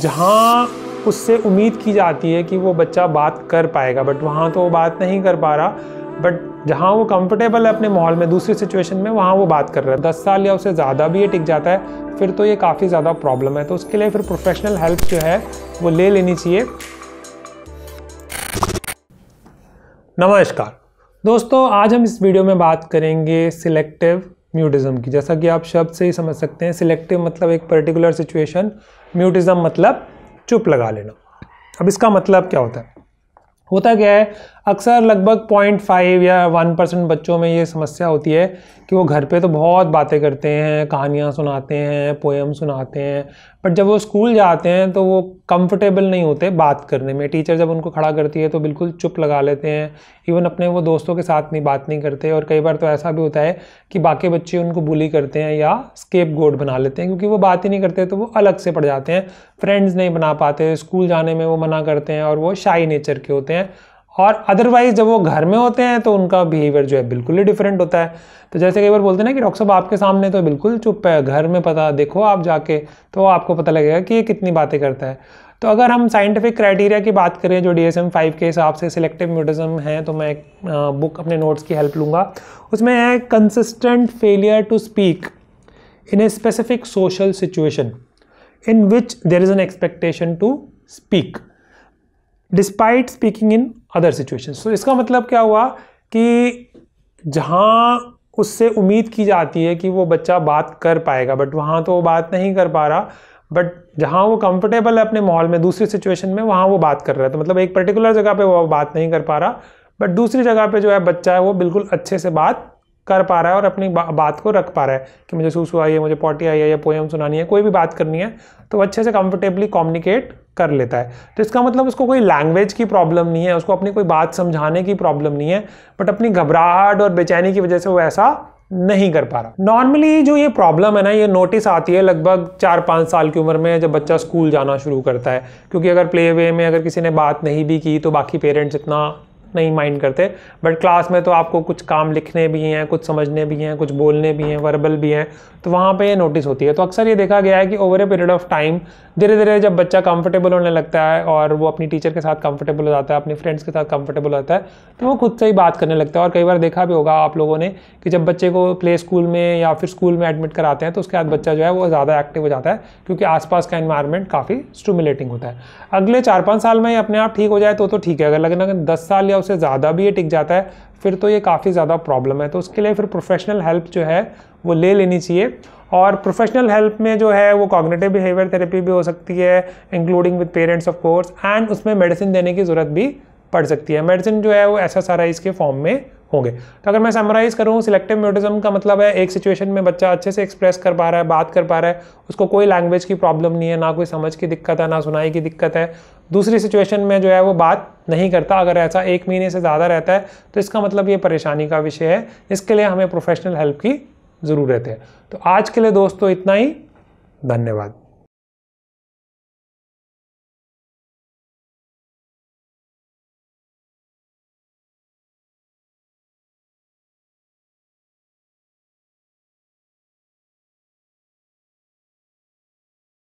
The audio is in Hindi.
जहाँ उससे उम्मीद की जाती है कि वो बच्चा बात कर पाएगा बट वहाँ तो वो बात नहीं कर पा रहा बट जहाँ वो कंफर्टेबल है अपने माहौल में दूसरी सिचुएशन में वहाँ वो बात कर रहा है दस साल या उससे ज़्यादा भी ये टिक जाता है फिर तो ये काफ़ी ज़्यादा प्रॉब्लम है तो उसके लिए फिर प्रोफेशनल हेल्प जो है वो ले लेनी चाहिए नमस्कार दोस्तों आज हम इस वीडियो में बात करेंगे सिलेक्टिव म्यूटिज़म की जैसा कि आप शब्द से ही समझ सकते हैं सिलेक्टिव मतलब एक पर्टिकुलर सिचुएशन म्यूटिज़म मतलब चुप लगा लेना अब इसका मतलब क्या होता है होता क्या है अक्सर लगभग 0.5 या 1 परसेंट बच्चों में ये समस्या होती है कि वो घर पे तो बहुत बातें करते हैं कहानियाँ सुनाते हैं पोएम सुनाते हैं बट जब वो स्कूल जाते हैं तो वो कंफर्टेबल नहीं होते बात करने में टीचर जब उनको खड़ा करती है तो बिल्कुल चुप लगा लेते हैं इवन अपने वो दोस्तों के साथ नहीं बात नहीं करते और कई बार तो ऐसा भी होता है कि बाकी बच्चे उनको बुली करते हैं या स्केप गोड बना लेते हैं क्योंकि वो बात ही नहीं करते तो वो अलग से पड़ जाते हैं फ्रेंड्स नहीं बना पाते स्कूल जाने में वो मना करते हैं और वो शाही नेचर के होते हैं और अदरवाइज जब वो घर में होते हैं तो उनका बिहेवियर जो है बिल्कुल ही डिफरेंट होता है तो जैसे कई बार बोलते हैं ना कि डॉक्टर साहब आपके सामने तो बिल्कुल चुप है घर में पता देखो आप जाके तो आपको पता लगेगा कि ये कितनी बातें करता है तो अगर हम साइंटिफिक क्राइटेरिया की बात करें जो डी एस एम फाइव के हिसाब से सिलेक्टिव म्यूटिज्म है तो मैं एक बुक अपने नोट्स की हेल्प लूँगा उसमें है consistent failure to speak in a specific social situation in which there is an expectation to speak despite speaking in other situation तो इसका मतलब क्या हुआ कि जहाँ उससे उम्मीद की जाती है कि वो बच्चा बात कर पाएगा बट वहाँ तो वो बात नहीं कर पा रहा बट जहाँ वो कंफर्टेबल है अपने माहौल में दूसरी सिचुएशन में वहाँ वो बात कर रहा है तो मतलब एक पर्टिकुलर जगह पे वो बात नहीं कर पा रहा बट दूसरी जगह पे जो है बच्चा है वो बिल्कुल अच्छे से बात कर पा रहा है और अपनी बा, बात को रख पा रहा है कि मुझे सूस आई है मुझे पॉटी आई है या पोएम सुनानी है कोई भी बात करनी है तो अच्छे से कंफर्टेबली कम्युनिकेट कर लेता है तो इसका मतलब उसको कोई लैंग्वेज की प्रॉब्लम नहीं है उसको अपनी कोई बात समझाने की प्रॉब्लम नहीं है बट अपनी घबराहट और बेचैनी की वजह से वो ऐसा नहीं कर पा रहा नॉर्मली जो ये प्रॉब्लम है ना ये नोटिस आती है लगभग चार पाँच साल की उम्र में जब बच्चा स्कूल जाना शुरू करता है क्योंकि अगर प्ले वे में अगर किसी ने बात नहीं भी की तो बाकी पेरेंट्स इतना नहीं माइंड करते बट क्लास में तो आपको कुछ काम लिखने भी हैं कुछ समझने भी हैं कुछ बोलने भी हैं वर्बल भी हैं तो वहाँ पे ये नोटिस होती है तो अक्सर ये देखा गया है कि over a period of time धीरे धीरे जब बच्चा कंफर्टेबल होने लगता है और वो अपनी टीचर के साथ कंफर्टेबल हो जाता है अपने फ्रेंड्स के साथ कंफर्टेबल होता है तो वो खुद से ही बात करने लगता है और कई बार देखा भी होगा आप लोगों ने कि जब बच्चे को प्ले स्कूल में या फिर स्कूल में एडमिट कराते हैं तो उसके बाद बच्चा जो है वो ज़्यादा एक्टिव हो जाता है क्योंकि आसपास का इन्वायरमेंट काफ़ी स्टूमुलेटिंग होता है अगले चार पाँच साल में अपने आप ठीक हो जाए तो, तो ठीक है अगर ना दस साल या या उससे ज़्यादा भी ये टिक जाता है फिर तो ये काफ़ी ज़्यादा प्रॉब्लम है तो उसके लिए फिर प्रोफेशनल हेल्प जो है वो ले लेनी चाहिए और प्रोफेशनल हेल्प में जो है वो कॉग्नेटिव बिहेवियर थेरेपी भी हो सकती है including with parents of course and उसमें मेडिसिन देने की ज़रूरत भी पढ़ सकती है मेडिसिन जो है वो एस एस के फॉर्म में होंगे तो अगर मैं समराइज करूँ सिलेक्टिव म्यूटिज्म का मतलब है एक सिचुएशन में बच्चा अच्छे से एक्सप्रेस कर पा रहा है बात कर पा रहा है उसको कोई लैंग्वेज की प्रॉब्लम नहीं है ना कोई समझ की दिक्कत है ना सुनाई की दिक्कत है दूसरी सिचुएशन में जो है वो बात नहीं करता अगर ऐसा एक महीने से ज़्यादा रहता है तो इसका मतलब ये परेशानी का विषय है इसके लिए हमें प्रोफेशनल हेल्प की ज़रूरत है तो आज के लिए दोस्तों इतना ही धन्यवाद